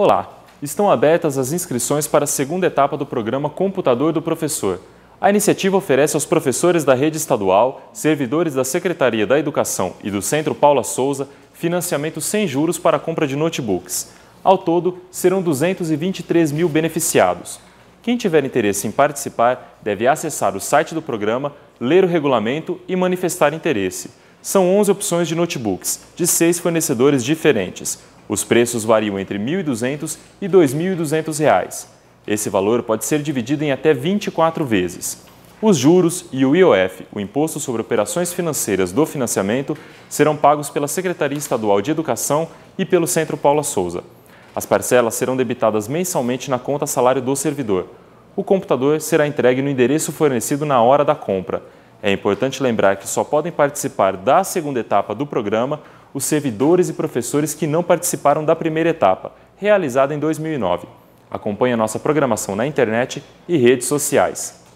Olá! Estão abertas as inscrições para a segunda etapa do programa Computador do Professor. A iniciativa oferece aos professores da rede estadual, servidores da Secretaria da Educação e do Centro Paula Souza financiamento sem juros para a compra de notebooks. Ao todo, serão 223 mil beneficiados. Quem tiver interesse em participar deve acessar o site do programa, ler o regulamento e manifestar interesse. São 11 opções de notebooks, de seis fornecedores diferentes. Os preços variam entre R$ 1.200 e R$ 2.200. Esse valor pode ser dividido em até 24 vezes. Os juros e o IOF, o Imposto sobre Operações Financeiras do Financiamento, serão pagos pela Secretaria Estadual de Educação e pelo Centro Paula Souza. As parcelas serão debitadas mensalmente na conta salário do servidor. O computador será entregue no endereço fornecido na hora da compra é importante lembrar que só podem participar da segunda etapa do programa os servidores e professores que não participaram da primeira etapa, realizada em 2009. Acompanhe a nossa programação na internet e redes sociais.